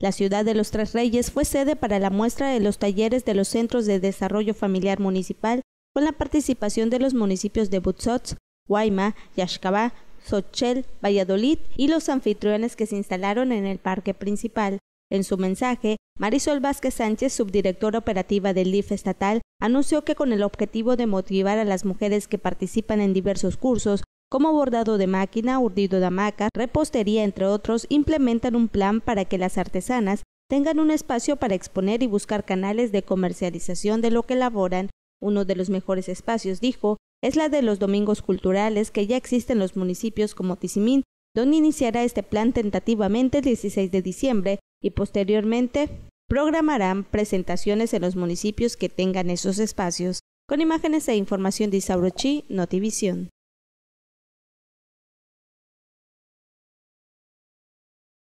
La ciudad de los Tres Reyes fue sede para la muestra de los talleres de los Centros de Desarrollo Familiar Municipal con la participación de los municipios de Butzots, Guayma, Yashkabá, Sochel, Valladolid y los anfitriones que se instalaron en el parque principal. En su mensaje, Marisol Vázquez Sánchez, subdirectora operativa del DIF estatal, anunció que con el objetivo de motivar a las mujeres que participan en diversos cursos, como bordado de máquina, urdido de hamaca, repostería, entre otros, implementan un plan para que las artesanas tengan un espacio para exponer y buscar canales de comercialización de lo que elaboran. Uno de los mejores espacios, dijo, es la de los domingos culturales que ya existen en los municipios como Tizimín, donde iniciará este plan tentativamente el 16 de diciembre y posteriormente programarán presentaciones en los municipios que tengan esos espacios. Con imágenes e información de Isauro Notivisión.